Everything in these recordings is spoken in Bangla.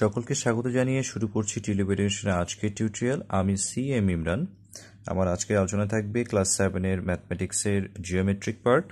সকলকে স্বাগত জানিয়ে শুরু করছি টেলিভেডেশনের আজকের টিউটোরিয়াল আমি সি এম ইমরান আমার আজকের আলোচনা থাকবে ক্লাস সেভেনের ম্যাথমেটিক্সের জিওমেট্রিক পার্ট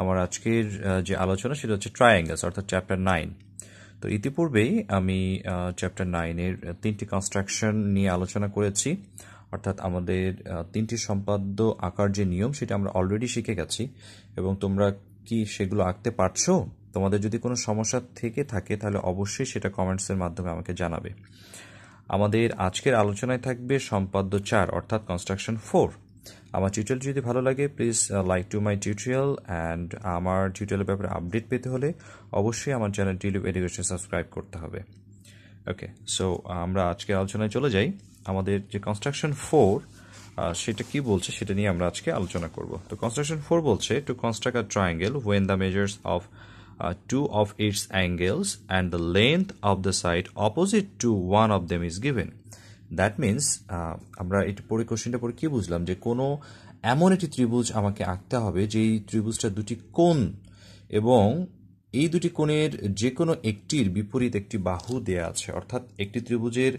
আমার আজকের যে আলোচনা সেটা হচ্ছে ট্রায়াঙ্গেলস অর্থাৎ চ্যাপ্টার নাইন তো ইতিপূর্বেই আমি চ্যাপ্টার নাইনের তিনটি কনস্ট্রাকশন নিয়ে আলোচনা করেছি অর্থাৎ আমাদের তিনটি সম্পাদ্য আঁকার যে নিয়ম সেটা আমরা অলরেডি শিখে গেছি এবং তোমরা কি সেগুলো আঁকতে পারছো তোমাদের যদি কোনো সমস্যা থেকে থাকে তাহলে অবশ্যই সেটা কমেন্টসের মাধ্যমে আমাকে জানাবে আমাদের আজকের আলোচনায় থাকবে সম্পাদ্য চার অর্থাৎ কনস্ট্রাকশন ফোর আমার টিউটোরিয়াল যদি ভালো লাগে please like to my tutorial and আমার টিউটোরিয়ালের ব্যাপারে আপডেট পেতে হলে অবশ্যই আমার চ্যানেল টিউব এডুকেশন সাবস্ক্রাইব করতে হবে ওকে সো আমরা আজকের আলোচনায় চলে যাই আমাদের যে কনস্ট্রাকশন ফোর সেটা কি বলছে সেটা নিয়ে আমরা আজকে আলোচনা করব তো কনস্ট্রাকশন ফোর বলছে to construct a triangle when the measures of uh, two of its angles and the length of the side opposite to one of them is given that means uh, আমরা এটি পরে কোশ্চেনটা পরে কী বুঝলাম যে কোনো এমন একটি ত্রিভুজ আমাকে আঁকতে হবে যেই ত্রিভুজটা দুটি কোণ এবং এই দুটি কোণের যে কোনো একটির বিপরীত একটি বাহু দেয়া আছে অর্থাৎ একটি ত্রিভুজের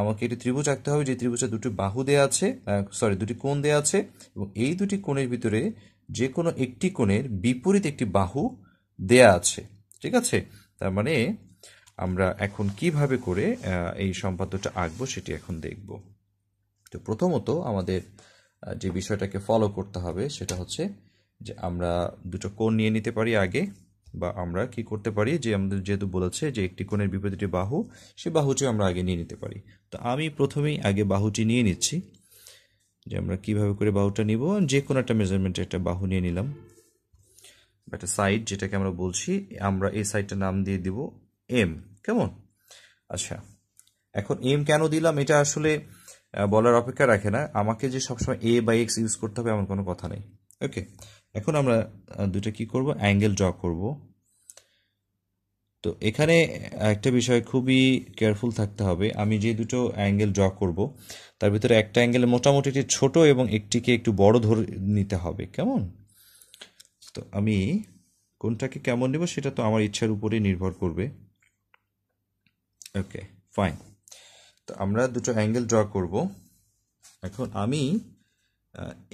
আমাকে একটি ত্রিভুজ আঁকতে হবে যে ত্রিভুজটা দুটি বাহু দেয়া আছে সরি দুটি কোণ দেয়া আছে এবং এই দুটি কোণের ভিতরে যে কোনো একটি কোণের বিপরীত একটি বাহু দেয়া আছে ঠিক আছে তার মানে আমরা এখন কিভাবে করে এই সম্পাদ্যটা আঁকবো সেটি এখন দেখব তো প্রথমত আমাদের যে বিষয়টাকে ফলো করতে হবে সেটা হচ্ছে যে আমরা দুটো কোণ নিয়ে নিতে পারি আগে বা আমরা কি করতে পারি যে আমাদের যেহেতু বলেছে যে একটি কোণের বিপরীতটি বাহু সে বাহুটি আমরা আগে নিয়ে নিতে পারি তো আমি প্রথমেই আগে বাহুটি নিয়ে নিচ্ছি যে আমরা কিভাবে করে বাহুটা নিব যে কোনো একটা মেজারমেন্টে একটা বাহু নিয়ে নিলাম একটা সাইড যেটাকে আমরা বলছি আমরা এই সাইডটার নাম দিয়ে দিব এম কেমন আচ্ছা এখন এম কেন দিলাম এটা আসলে বলার অপেক্ষা রাখে না আমাকে যে সবসময় এ বাই এক্স ইউজ করতে হবে এমন কোনো কথা নেই ওকে এখন আমরা দুটো কি করব অ্যাঙ্গেল ড্র করব তো এখানে একটা বিষয় খুবই কেয়ারফুল থাকতে হবে আমি যে দুটো অ্যাঙ্গেল ড্র করব তার ভিতরে একটা অ্যাঙ্গেল মোটামুটি ছোটো এবং একটিকে একটু বড় ধরে নিতে হবে কেমন তো আমি কোনটাকে কেমন নেব সেটা তো আমার ইচ্ছার উপরে নির্ভর করবে ওকে ফাইন তো আমরা দুটো অ্যাঙ্গেল ড্র করব এখন আমি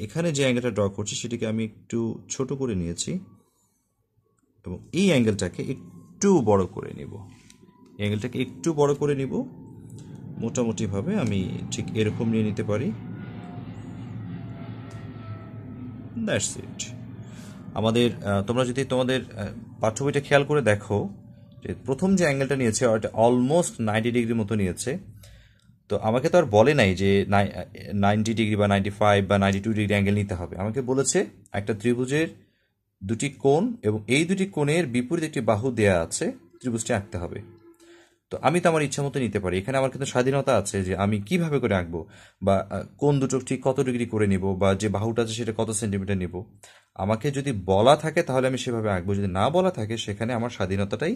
এখানে যে অ্যাঙ্গেলটা ড্র করছি সেটিকে আমি একটু ছোট করে নিয়েছি এবং এই অ্যাঙ্গেলটাকে একটু বড় করে নিব অ্যাঙ্গেলটাকে একটু বড় করে নিব মোটামুটিভাবে আমি ঠিক এরকম নিয়ে নিতে পারি দ্যাটস ইট আমাদের তোমরা যদি তোমাদের পাঠ্য বইটা খেয়াল করে দেখো যে প্রথম যে অ্যাঙ্গেলটা নিয়েছে ওটা অলমোস্ট নাইনটি ডিগ্রির মতো নিয়েছে তো আমাকে তো আর বলে নাই যে নাইনটি ডিগ্রি বা নাইনটি ফাইভ বা নাইনটি টু ডিগ্রি অ্যাঙ্গেল নিতে হবে আমাকে বলেছে একটা ত্রিভুজের দুটি কোণ এবং এই দুটি কোণের বিপরীত একটি বাহু দেয়া আছে ত্রিভুজটি আঁকতে হবে তো আমি তো আমার ইচ্ছা মতো নিতে পারি এখানে আমার কিন্তু স্বাধীনতা আছে যে আমি কিভাবে করে আঁকবো বা কোন দুটো ঠিক কত ডিগ্রি করে নিব বা যে বাহুটা আছে সেটা কত সেন্টিমিটার নিব আমাকে যদি বলা থাকে তাহলে আমি সেভাবে আঁকবো যদি না বলা থাকে সেখানে আমার স্বাধীনতাটাই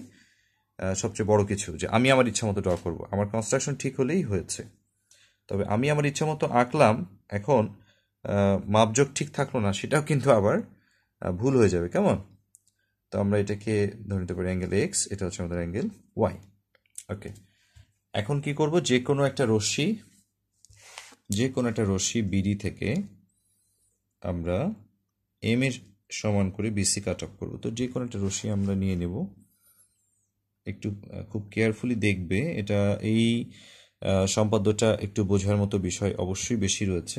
সবচেয়ে বড় কিছু যে আমি আমার ইচ্ছা মতো ড্র করবো আমার কনস্ট্রাকশন ঠিক হলেই হয়েছে তবে আমি আমার ইচ্ছা মতো আঁকলাম এখন মাপযোগ ঠিক থাকলো না সেটাও কিন্তু আবার ভুল হয়ে যাবে কেমন তো আমরা এটাকে ধরে নিতে পারি অ্যাঙ্গেল এক্স এটা হচ্ছে আমাদের অ্যাঙ্গেল ওয়াই ওকে এখন কি করব যে কোনো একটা রশ্মি যে কোনো একটা রশ্মি বিডি থেকে আমরা এম এর সমান করে বিসি কাট অফ করবো তো যে কোনো একটা রশি আমরা নিয়ে নেব একটু খুব কেয়ারফুলি দেখবে এটা এই সম্পাদ্যটা একটু বোঝার মতো বিষয় অবশ্যই বেশি রয়েছে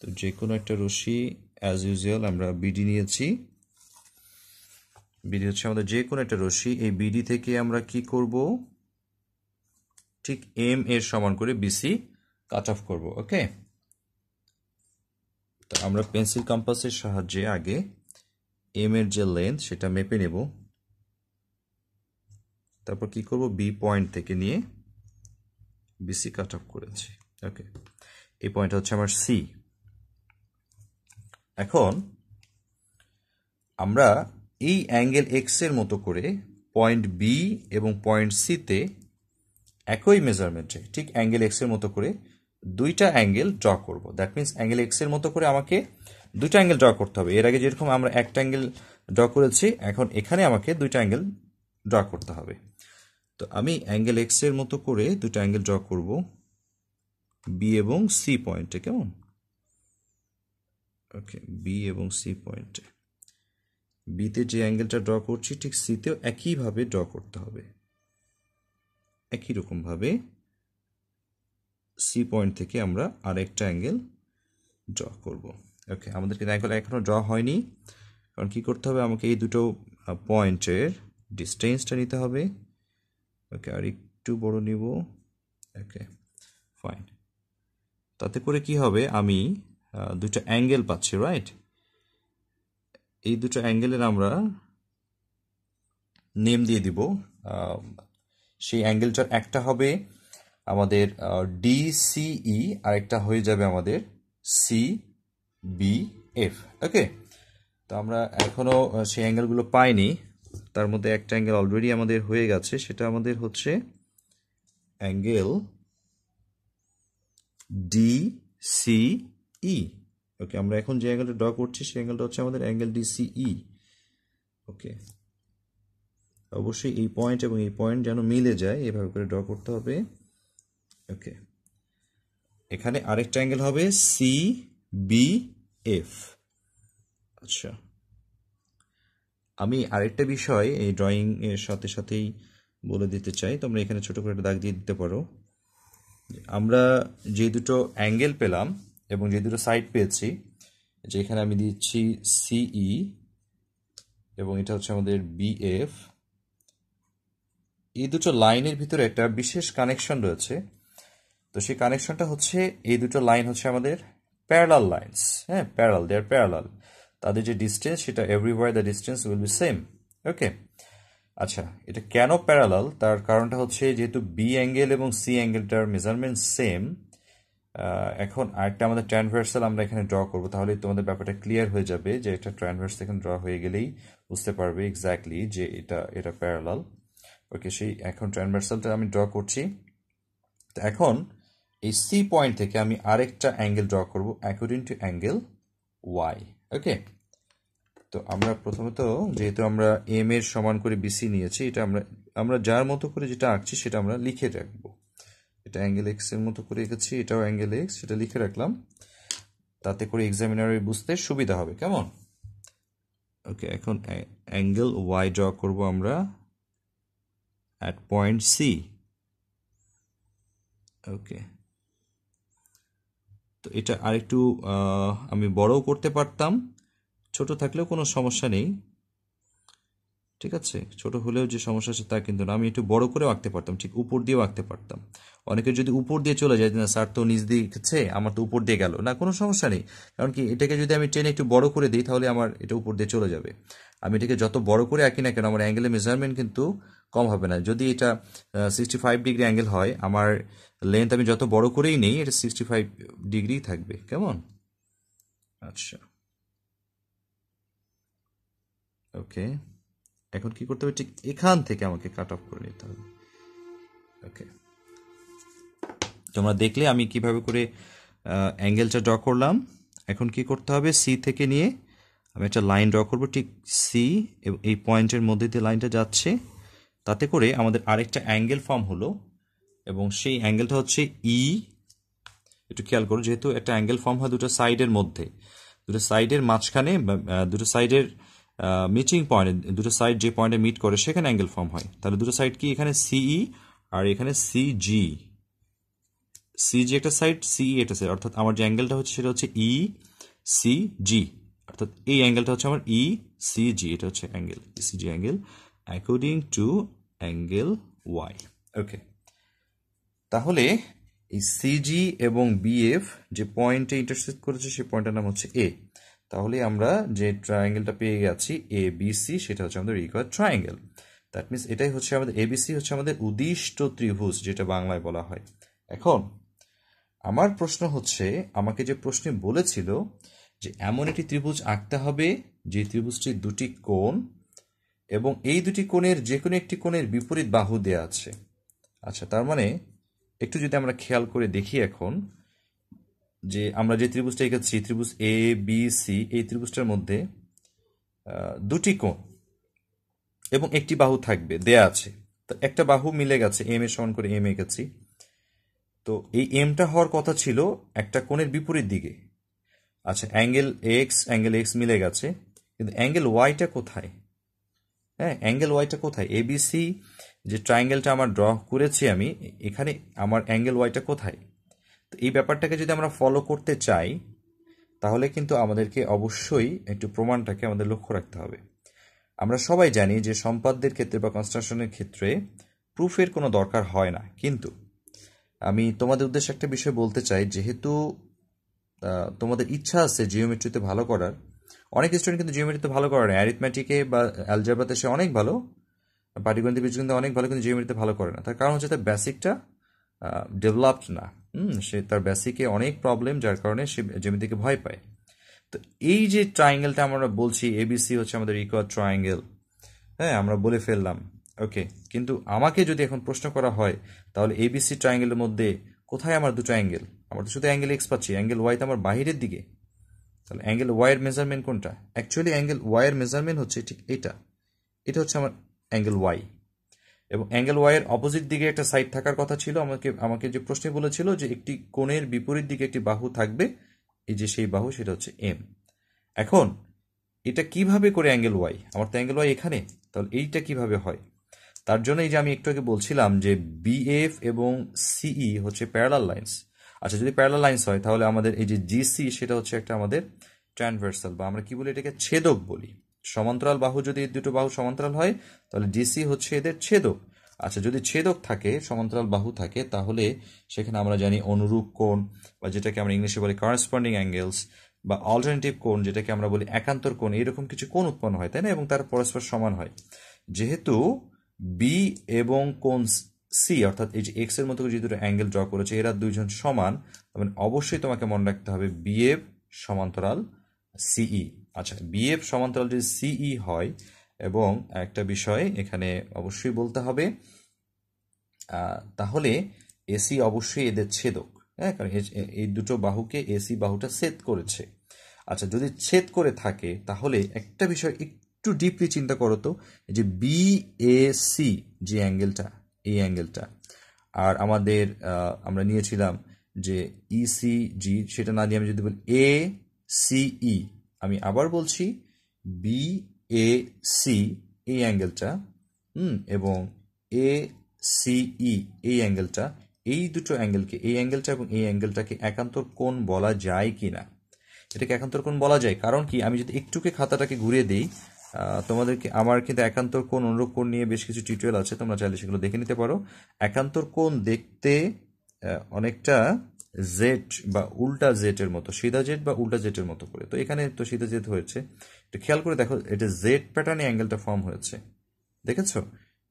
তো যে কোনো একটা রশি অ্যাজ ইউজুয়াল আমরা বিডি নিয়েছি বিডি হচ্ছে আমাদের যে কোনো একটা রশি এই বিডি থেকে আমরা কি করব ঠিক এম এর সমান করে বিসি কাট অফ করবো ওকে তো আমরা পেন্সিল কম্পাসের সাহায্যে আগে এম এর যে লেন্থ সেটা মেপে নেব তারপর কি করব বি পয়েন্ট থেকে নিয়ে বিসি কাট অফ করেছি ওকে এই পয়েন্ট হচ্ছে আমার সি এখন আমরা এই অ্যাঙ্গেল এক্স এর মতো করে পয়েন্ট বি এবং পয়েন্ট সিতে একই মেজারমেন্টে ঠিক অ্যাঙ্গেল এক্স এর মতো করে দুইটা অ্যাঙ্গেল ড্র করব দ্যাট মিন্স অ্যাঙ্গেল এক্স এর মতো করে আমাকে দুইটা অ্যাঙ্গেল ড্র করতে হবে এর আগে যেরকম আমরা একটা অ্যাঙ্গেল ড্র করেছি এখন এখানে আমাকে দুইটা অ্যাঙ্গেল ড্র করতে হবে তো আমি অ্যাঙ্গেল এক্স এর মতো করে দুইটা অ্যাঙ্গেল ড্র করব বি এবং সি পয়েন্টে কেমন ওকে বি এবং সি পয়েন্টে বিতে যে অ্যাঙ্গেলটা ড্র করছি ঠিক সিতেও একইভাবে ড্র করতে হবে একই রকমভাবে সি পয়েন্ট থেকে আমরা আরেকটা অ্যাঙ্গেল ড্র করব ওকে আমাদের কিন্তু অ্যাঙ্গেল এখনও ড্র হয়নি কারণ কী করতে হবে আমাকে এই দুটো পয়েন্টের ডিস্টেন্সটা নিতে হবে ওকে আর একটু বড় নিব ওকে ফাইন তাতে করে কি হবে আমি দুটো অ্যাঙ্গেল পাচ্ছি রাইট এই দুটো অ্যাঙ্গেলের আমরা নেম দিয়ে দিব সেই অ্যাঙ্গেলটার একটা হবে আমাদের ডিসিই e, আরেকটা হয়ে যাবে আমাদের সি বি এফ ওকে তো আমরা এখনও সেই অ্যাঙ্গেলগুলো পাইনি তার মধ্যে একটা অ্যাঙ্গেল অলরেডি আমাদের হয়ে গেছে সেটা আমাদের হচ্ছে angle D C E okay আমরা এখন যে অ্যাঙ্গেলটা ড্র করছি সেই অ্যাঙ্গেলটা হচ্ছে আমাদের angle D C E okay অবশ্যই এই পয়েন্ট এবং এই পয়েন্ট যেন মিলে যায় এভাবে করে ড্র করতে হবে ওকে এখানে আরেকটা অ্যাঙ্গেল হবে সি বি এফ আচ্ছা আমি আরেকটা বিষয় এই ড্রয়িং এর সাথে সাথেই বলে দিতে চাই তোমরা এখানে ছোট করে একটা দাগ দিয়ে দিতে পারো আমরা যে দুটো অ্যাঙ্গেল পেলাম এবং যে দুটো সাইড পেয়েছি যে এখানে আমি দিচ্ছি সিই e এবং এটা হচ্ছে আমাদের বিএফ এই দুটো লাইনের ভিতরে একটা বিশেষ কানেকশন রয়েছে তো সেই কানেকশনটা হচ্ছে এই দুটো লাইন হচ্ছে আমাদের প্যারালাল লাইনস হ্যাঁ প্যারাল দে আর প্যারালাল তাদের যে ডিস্টেন্স সেটা everywhere the distance will be same okay আচ্ছা এটা কেন প্যারালাল তার কারণটা হচ্ছে যেহেতু বি অ্যাঙ্গেল এবং সি অ্যাঙ্গেলটার মেজারমেন্ট সেম এখন আরেকটা আমাদের ট্রানভার্সাল আমরা এখানে ড্র করবো তাহলে তোমাদের ব্যাপারটা ক্লিয়ার হয়ে যাবে যে একটা ট্রানভার্স এখানে ড্র হয়ে গেলেই বুঝতে পারবে এক্স্যাক্টলি যে এটা এটা প্যারালাল ওকে সেই এখন ট্রানভার্সালটা আমি ড্র করছি তো এখন এই সি পয়েন্ট থেকে আমি আরেকটা অ্যাঙ্গেল ড্র করব according to angle Y okay তো আমরা প্রথমত যেহেতু আমরা এম এর সমান করে বিসি নিয়েছি এটা আমরা আমরা যার মতো করে যেটা আঁকছি সেটা আমরা লিখে রাখবো এটা অ্যাঙ্গেল এক্স এর মতো করে এঁকেছি এটাও অ্যাঙ্গেল এক্স সেটা লিখে রাখলাম তাতে করে এক্সামিনারে বুঝতে সুবিধা হবে কেমন ওকে এখন অ্যাঙ্গেল ওয়াই ড্র করব আমরা অ্যাট পয়েন্ট সি ওকে তো এটা আরেকটু আমি বড়ও করতে পারতাম ছোট থাকলেও কোনো সমস্যা নেই ঠিক আছে ছোট হলেও যে সমস্যা আছে তা কিন্তু না আমি একটু বড় করেও আঁকতে পারতাম ঠিক উপর দিয়েও আঁকতে পারতাম অনেকে যদি উপর দিয়ে চলে যায় না স্যার তো নিচ দিয়ে এঁকেছে আমার তো উপর দিয়ে গেল না কোনো সমস্যা নেই কারণ কি এটাকে যদি আমি টেনে একটু বড় করে দিই তাহলে আমার এটা উপর দিয়ে চলে যাবে আমি এটাকে যত বড় করে আঁকি না কেন আমার অ্যাঙ্গেলের মেজারমেন্ট কিন্তু কম হবে না যদি এটা সিক্সটি ফাইভ ডিগ্রি অ্যাঙ্গেল হয় আমার লেন্থ আমি যত বড় করেই নেই এটা সিক্সটি ফাইভ ডিগ্রি থাকবে কেমন আচ্ছা ওকে এখন কি করতে হবে ঠিক এখান থেকে আমাকে কাট অফ করে নিতে হবে ওকে তোমরা দেখলে আমি কিভাবে করে অ্যাঙ্গেলটা ড্র করলাম এখন কি করতে হবে সি থেকে নিয়ে আমি একটা লাইন ড্র করবো ঠিক সি এই পয়েন্টের মধ্যে দিয়ে লাইনটা যাচ্ছে তাতে করে আমাদের আরেকটা অ্যাঙ্গেল ফর্ম হলো এবং সেই অ্যাঙ্গেলটা হচ্ছে ই e। একটু খেয়াল করো যেহেতু একটা অ্যাঙ্গেল ফর্ম হয় দুটো সাইডের মধ্যে দুটো সাইডের মাঝখানে দুটো সাইডের মিচিং পয়েন্ট দুটো সাইড যে পয়েন্টে মিট করে সেখানে অ্যাঙ্গেল ফর্ম হয় তাহলে দুটো সাইড কি এখানে সিই e আর এখানে সিজি সিজি একটা সাইড সিই e একটা সাইড অর্থাৎ আমার যে অ্যাঙ্গেলটা হচ্ছে সেটা হচ্ছে ই সি জি অর্থাৎ এই অ্যাঙ্গেলটা হচ্ছে আমার ই সি জি এটা হচ্ছে angle C G angle according to angle Y okay তাহলে এই সিজি এবং বিএফ যে পয়েন্টে ইন্টারসেক্ট করেছে সেই পয়েন্টের নাম হচ্ছে এ তাহলে আমরা যে ট্রায়াঙ্গেলটা পেয়ে গেছি এ বিসি সেটা হচ্ছে আমাদের রিকোয়ার ট্রায়াঙ্গেল দ্যাট মিনস এটাই হচ্ছে আমাদের এবিসি হচ্ছে আমাদের উদ্দিষ্ট ত্রিভুজ যেটা বাংলায় বলা হয় এখন আমার প্রশ্ন হচ্ছে আমাকে যে প্রশ্নে বলেছিল যে এমন একটি ত্রিভুজ আঁকতে হবে যে ত্রিভুজটির দুটি কোণ এবং এই দুটি কোণের যে কোনো একটি কোণের বিপরীত বাহু দেয়া আছে আচ্ছা তার মানে একটু যদি আমরা খেয়াল করে দেখি এখন যে আমরা যে ত্রিভুজটা এঁকেছি ত্রিভুজ এ বি সি এই ত্রিভুজটার মধ্যে দুটি কোণ এবং একটি বাহু থাকবে দেয়া আছে তো একটা বাহু মিলে গেছে এম এ সমান করে এম এঁকেছি তো এই এমটা হওয়ার কথা ছিল একটা কোণের বিপরীত দিকে আচ্ছা অ্যাঙ্গেল এক্স অ্যাঙ্গেল এক্স মিলে গেছে কিন্তু অ্যাঙ্গেল ওয়াইটা কোথায় হ্যাঁ অ্যাঙ্গেল ওয়াইটা কোথায় এবিসি যে ট্রাইঙ্গেলটা আমার ড্র করেছি আমি এখানে আমার অ্যাঙ্গেল ওয়াইটা কোথায় তো এই ব্যাপারটাকে যদি আমরা ফলো করতে চাই তাহলে কিন্তু আমাদেরকে অবশ্যই একটু প্রমাণটাকে আমাদের লক্ষ্য রাখতে হবে আমরা সবাই জানি যে সম্পাদ্যের ক্ষেত্রে বা কনস্ট্রাকশনের ক্ষেত্রে প্রুফের কোনো দরকার হয় না কিন্তু আমি তোমাদের উদ্দেশ্যে একটা বিষয় বলতে চাই যেহেতু তোমাদের ইচ্ছা আছে জিওমেট্রিতে ভালো করার অনেক স্টুডেন্ট কিন্তু জিওমেট্রিতে ভালো করে না অ্যারিথমেটিকে বা অ্যালজাবাতে সে অনেক ভালো পাটিগণিত বীজ কিন্তু অনেক ভালো কিন্তু জিওমেট্রিতে ভালো করে না তার কারণ হচ্ছে তার বেসিকটা ডেভেলপড না সে তার বেসিকে অনেক প্রবলেম যার কারণে সে জ্যামিতিকে ভয় পায় তো এই যে ট্রায়াঙ্গেলটা আমরা বলছি এবিসি হচ্ছে আমাদের ইকুয়াল ট্রায়াঙ্গেল হ্যাঁ আমরা বলে ফেললাম ওকে কিন্তু আমাকে যদি এখন প্রশ্ন করা হয় তাহলে এবিসি ট্রায়াঙ্গেলের মধ্যে কোথায় আমার দুটো অ্যাঙ্গেল আমার তো শুধু অ্যাঙ্গেল এক্স পাচ্ছি অ্যাঙ্গেল ওয়াই তো আমার বাহিরের দিকে তাহলে অ্যাঙ্গেল ওয়াইয়ের মেজারমেন্ট কোনটা অ্যাকচুয়ালি অ্যাঙ্গেল ওয়াইয়ের মেজারমেন্ট হচ্ছে ঠিক এটা এটা হচ্ছে আমার অ্যাঙ্গেল ওয়াই এবং অ্যাঙ্গেল ওয়াইয়ের অপোজিট দিকে একটা সাইড থাকার কথা ছিল আমাকে আমাকে যে প্রশ্নে বলেছিল যে একটি কোণের বিপরীত দিকে একটি বাহু থাকবে এই যে সেই বাহু সেটা হচ্ছে এম এখন এটা কিভাবে করে অ্যাঙ্গেল ওয়াই আমার তো অ্যাঙ্গেল ওয়াই এখানে তাহলে এইটা কিভাবে হয় তার জন্য এই যে আমি একটু আগে বলছিলাম যে বিএফ এবং সিই e হচ্ছে প্যারালাল লাইন্স আচ্ছা যদি প্যারালাল লাইন্স হয় তাহলে আমাদের এই যে জিসি সেটা হচ্ছে একটা আমাদের ট্র্যানভার্সাল বা আমরা কি বলি এটাকে ছেদক বলি সমান্তরাল বাহু যদি এই দুটো বাহু সমান্তরাল হয় তাহলে জিসি হচ্ছে এদের ছেদক আচ্ছা যদি ছেদক থাকে সমান্তরাল বাহু থাকে তাহলে সেখানে আমরা জানি অনুরূপ কোণ বা যেটাকে আমরা ইংলিশে বলি করেসপন্ডিং অ্যাঙ্গেলস বা অল্টারনেটিভ কোণ যেটাকে আমরা বলি একান্তর কোণ এরকম কিছু কোণ উৎপন্ন হয় তাই না এবং তার পরস্পর সমান হয় যেহেতু বি এবং কোন সি অর্থাৎ এই যে এক্স এর মতো যে দুটো অ্যাঙ্গেল ড্র করেছে এরা দুইজন সমান তবে মানে অবশ্যই তোমাকে মনে রাখতে হবে বিএফ সমান্তরাল সিই e। আচ্ছা বিএফ সমান্তরাল যদি সিই e হয় এবং একটা বিষয় এখানে অবশ্যই বলতে হবে তাহলে এসি অবশ্যই এদের ছেদক হ্যাঁ কারণ এই দুটো বাহুকে এসি বাহুটা ছেদ করেছে আচ্ছা যদি ছেদ করে থাকে তাহলে একটা বিষয় একটু ডিপলি চিন্তা করো তো যে বি এ সি যে অ্যাঙ্গেলটা এই অ্যাঙ্গেলটা আর আমাদের আমরা নিয়েছিলাম যে ইসিজি e, সেটা না দিয়ে আমি যদি বলি এ সিই e, আমি আবার বলছি বি এ সি এই অ্যাঙ্গেলটা হুম এবং এ সিই e, এই অ্যাঙ্গেলটা এই দুটো অ্যাঙ্গেলকে এই অ্যাঙ্গেলটা এবং এই অ্যাঙ্গেলটাকে একান্তর কোণ বলা যায় কি না এটাকে একান্তর কোণ বলা যায় কারণ কি আমি যদি একটুকে খাতাটাকে ঘুরিয়ে দিই তোমাদেরকে আমার কিন্তু একান্তর কোন অনুরোধ কোণ নিয়ে বেশ কিছু টিউটোরিয়াল আছে তোমরা চাইলে সেগুলো দেখে নিতে পারো একান্তর কোণ দেখতে অনেকটা জেট বা উল্টা জেটের মতো সিধা জেট বা উল্টা জেটের মতো করে তো এখানে তো সিধা জেট হয়েছে একটু খেয়াল করে দেখো এটা জেড প্যাটার্নে অ্যাঙ্গেলটা ফর্ম হয়েছে দেখেছো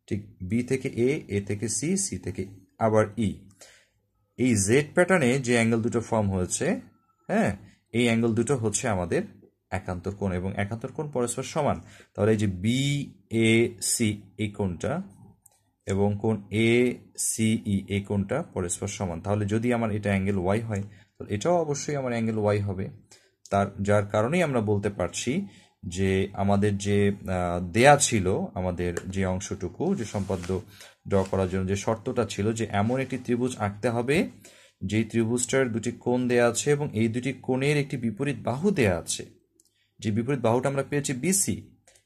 ঠিক বি থেকে এ এ থেকে সি সি থেকে আবার ই e। এই জেড প্যাটার্নে যে অ্যাঙ্গেল দুটো ফর্ম হয়েছে হ্যাঁ এই অ্যাঙ্গেল দুটো হচ্ছে আমাদের একান্তর কোণ এবং একান্তর কোণ পরস্পর সমান তাহলে এই যে বি এ সি এই কোণটা এবং কোন এ সিই এই কোণটা পরস্পর সমান তাহলে যদি আমার এটা অ্যাঙ্গেল ওয়াই হয় তাহলে এটাও অবশ্যই আমার অ্যাঙ্গেল ওয়াই হবে তার যার কারণেই আমরা বলতে পারছি যে আমাদের যে দেয়া ছিল আমাদের যে অংশটুকু যে সম্পাদ্য ড্র করার জন্য যে শর্তটা ছিল যে এমন একটি ত্রিভুজ আঁকতে হবে যে ত্রিভুজটার দুটি কোণ দেয়া আছে এবং এই দুটি কোণের একটি বিপরীত বাহু দেয়া আছে যে বিপরীত বাহুটা আমরা পেয়েছি বিসি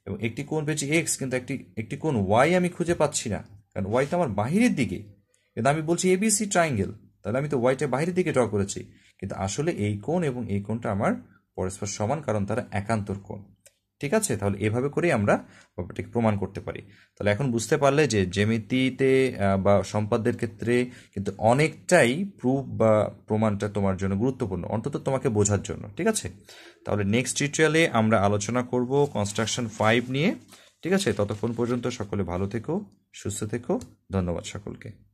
এবং একটি কোণ পেয়েছি এক্স কিন্তু একটি একটি কোণ ওয়াই আমি খুঁজে পাচ্ছি না কারণ ওয়াই তো আমার বাহিরের দিকে কিন্তু আমি বলছি এবিসি ট্রাইঙ্গেল তাহলে আমি তো ওয়াইটা বাহিরের দিকে ড্র করেছি কিন্তু আসলে এই কোণ এবং এই কোণটা আমার পরস্পর সমান কারণ তারা একান্তর কোণ ঠিক আছে তাহলে এভাবে করেই আমরা প্রপার্টিকে প্রমাণ করতে পারি তাহলে এখন বুঝতে পারলে যে জ্যামিতিতে বা সম্পাদ্যের ক্ষেত্রে কিন্তু অনেকটাই প্রুফ বা প্রমাণটা তোমার জন্য গুরুত্বপূর্ণ অন্তত তোমাকে বোঝার জন্য ঠিক আছে তাহলে নেক্সট টিউটোরিয়ালে আমরা আলোচনা করব কনস্ট্রাকশন ফাইভ নিয়ে ঠিক আছে ততক্ষণ পর্যন্ত সকলে ভালো থেকো সুস্থ থেকো ধন্যবাদ সকলকে